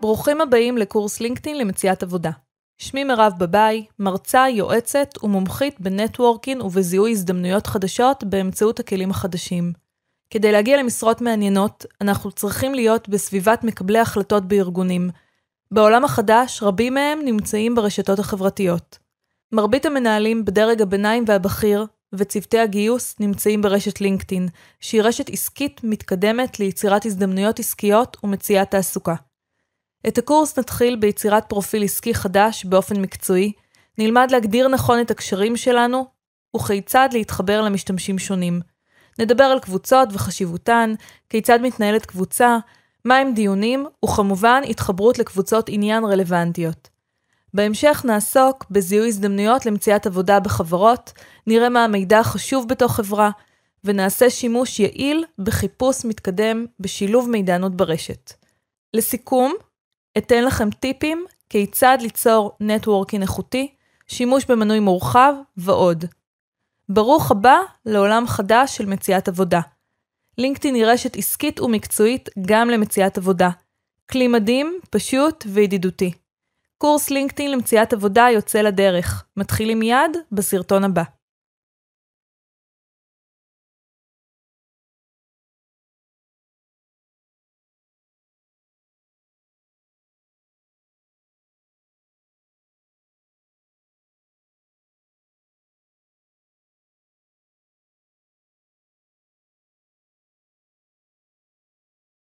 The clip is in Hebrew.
ברוכים הבאים לקורס לינקדאין למציאת עבודה. שמי מירב בבאי, מרצה, יועצת ומומחית בנטוורקינג ובזיהוי הזדמנויות חדשות באמצעות הכלים החדשים. כדי להגיע למשרות מעניינות, אנחנו צריכים להיות בסביבת מקבלי החלטות בארגונים. בעולם החדש, רבים מהם נמצאים ברשתות החברתיות. מרבית המנהלים בדרג הביניים והבכיר וצוותי הגיוס נמצאים ברשת לינקדאין, שהיא רשת עסקית מתקדמת ליצירת הזדמנויות עסקיות ומציאת תעסוקה. את הקורס נתחיל ביצירת פרופיל עסקי חדש באופן מקצועי, נלמד להגדיר נכון את הקשרים שלנו וכיצד להתחבר למשתמשים שונים. נדבר על קבוצות וחשיבותן, כיצד מתנהלת קבוצה, מהם דיונים, וכמובן התחברות לקבוצות עניין רלוונטיות. בהמשך נעסוק בזיהוי הזדמנויות למציאת עבודה בחברות, נראה מה המידע החשוב בתוך חברה, ונעשה שימוש יעיל בחיפוש מתקדם בשילוב מידענות ברשת. לסיכום, אתן לכם טיפים כיצד ליצור נטוורקינג איכותי, שימוש במנוי מורחב ועוד. ברוך הבא לעולם חדש של מציאת עבודה. לינקדאין היא רשת עסקית ומקצועית גם למציאת עבודה. כלי מדהים, פשוט וידידותי. קורס לינקדאין למציאת עבודה יוצא לדרך. מתחילים מיד בסרטון הבא.